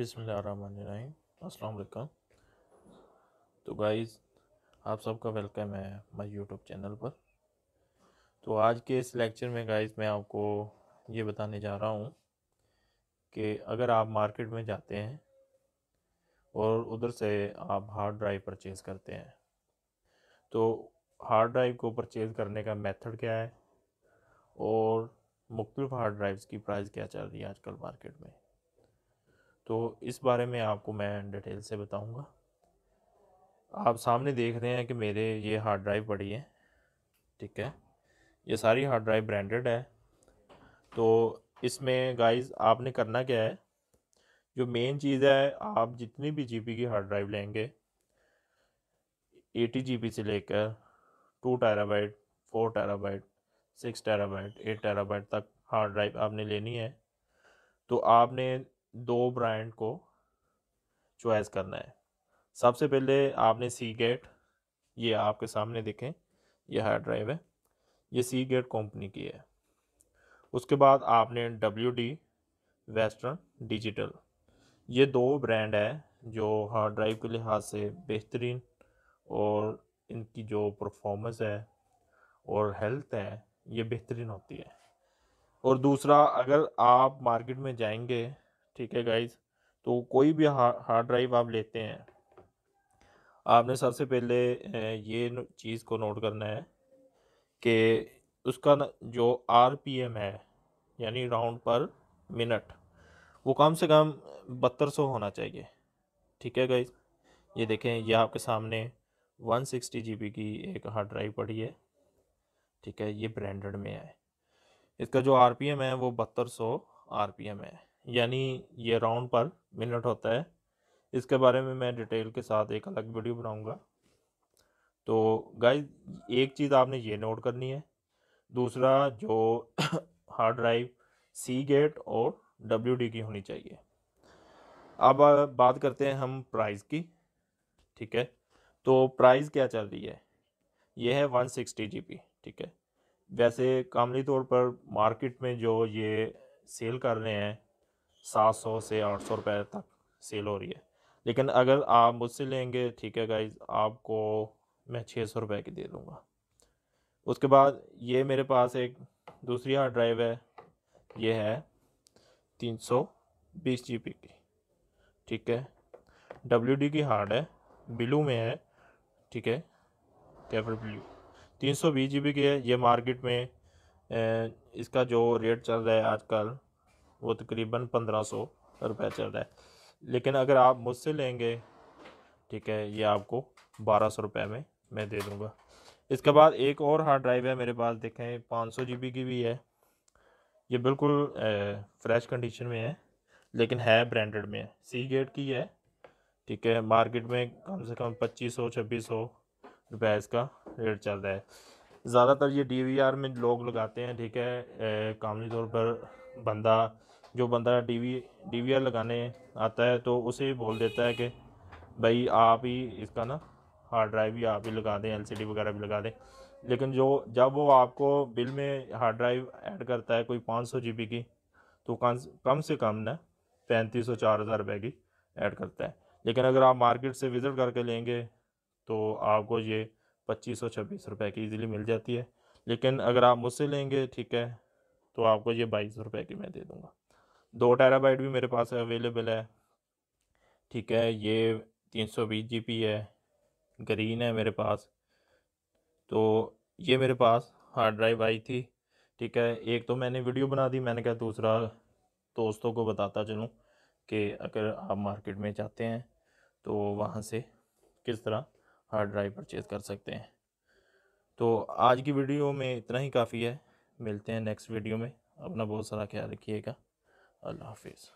अस्सलाम वालेकुम तो गाइस आप सबका वेलकम है माय यूट्यूब चैनल पर तो आज के इस लेक्चर में गाइस मैं आपको ये बताने जा रहा हूँ कि अगर आप मार्केट में जाते हैं और उधर से आप हार्ड ड्राइव परचेज करते हैं तो हार्ड ड्राइव को परचेज़ करने का मेथड क्या है और मुख्तलिफ हार्ड ड्राइव्स की प्राइस क्या चल रही है आजकल मार्केट में तो इस बारे में आपको मैं डिटेल से बताऊंगा आप सामने देख रहे हैं कि मेरे ये हार्ड ड्राइव पड़ी है ठीक है ये सारी हार्ड ड्राइव ब्रांडेड है तो इसमें गाइस आपने करना क्या है जो मेन चीज़ है आप जितनी भी जीबी की हार्ड ड्राइव लेंगे एटी जीबी से लेकर two terabyte four terabyte six terabyte eight terabyte तक हार्ड ड्राइव आपने लेनी है तो आपने दो ब्रांड को चॉइस करना है सबसे पहले आपने सी गेट ये आपके सामने देखें ये हार्ड ड्राइव है ये सी गेट कंपनी की है उसके बाद आपने डब्ल्यू डी वेस्टर्न डिजिटल ये दो ब्रांड है जो हार्ड ड्राइव के लिहाज से बेहतरीन और इनकी जो परफॉर्मेंस है और हेल्थ है ये बेहतरीन होती है और दूसरा अगर आप मार्केट में जाएंगे ठीक है गाइज तो कोई भी हार्ड ड्राइव आप लेते हैं आपने सबसे पहले ये चीज़ को नोट करना है कि उसका जो आर है यानी राउंड पर मिनट वो कम से कम बहत्तर सौ होना चाहिए ठीक है गाइज ये देखें ये आपके सामने 160 सिक्सटी की एक हार्ड ड्राइव पड़ी है ठीक है ये ब्रांडेड में है इसका जो आर है वो बहत्तर सौ आर है यानी ये राउंड पर मिनट होता है इसके बारे में मैं डिटेल के साथ एक अलग वीडियो बनाऊंगा तो गाइस एक चीज़ आपने ये नोट करनी है दूसरा जो हार्ड ड्राइव सी गेट और डब्ल्यू डी की होनी चाहिए अब बात करते हैं हम प्राइस की ठीक है तो प्राइस क्या चल रही है ये है वन सिक्सटी जी पी ठीक है वैसे कामली तौर पर मार्केट में जो ये सेल कर रहे हैं सात सौ से आठ सौ रुपये तक सेल हो रही है लेकिन अगर आप मुझसे लेंगे ठीक है गाइज आपको मैं छः सौ रुपये की दे दूँगा उसके बाद ये मेरे पास एक दूसरी हार्ड ड्राइव है ये है तीन सौ बीस जी की ठीक है डब्ल्यू डी की हार्ड है ब्लू में है ठीक है कैफर ब्लू तीन सौ बीस जी बी की है ये मार्केट में इसका जो रेट चल रहा है आजकल वो तकरीबन पंद्रह सौ रुपये चल रहा है लेकिन अगर आप मुझसे लेंगे ठीक है ये आपको बारह सौ रुपये में मैं दे दूँगा इसके बाद एक और हार्ड ड्राइव है मेरे पास देखें पाँच सौ जी बी की भी है ये बिल्कुल फ्रेश कंडीशन में है लेकिन है ब्रांडेड में है सी गेट की है ठीक है मार्केट में कम से कम पच्चीस सौ छब्बीस सौ रुपया इसका रेट चल रहा है ज़्यादातर ये डी में लोग लगाते हैं ठीक है कानूनी तौर पर बंदा जो बंदा डी वी लगाने आता है तो उसे बोल देता है कि भाई आप ही इसका ना हार्ड ड्राइव भी आप ही लगा दें एलसीडी वगैरह भी लगा दें लेकिन जो जब वो आपको बिल में हार्ड ड्राइव ऐड करता है कोई पाँच सौ जी बी की तो कम से कम ना पैंतीस सौ चार हज़ार रुपये की ऐड करता है लेकिन अगर आप मार्केट से विज़िट करके लेंगे तो आपको ये पच्चीस सौ छब्बीस रुपये की इजीली मिल जाती है लेकिन अगर आप मुझसे लेंगे ठीक है तो आपको ये बाईस रुपये की मैं दे दूँगा दो बाइट भी मेरे पास अवेलेबल है ठीक है ये तीन सौ बीस जी पी है ग्रीन है मेरे पास तो ये मेरे पास हार्ड ड्राइव आई थी ठीक है एक तो मैंने वीडियो बना दी मैंने कहा दूसरा दोस्तों को बताता चलूँ कि अगर आप मार्केट में जाते हैं तो वहाँ से किस तरह हार्ड ड्राइव परचेज़ कर सकते हैं तो आज की वीडियो में इतना ही काफ़ी है मिलते हैं नेक्स्ट वीडियो में अपना बहुत सारा ख्याल रखिएगा अल्लाह हाफिज़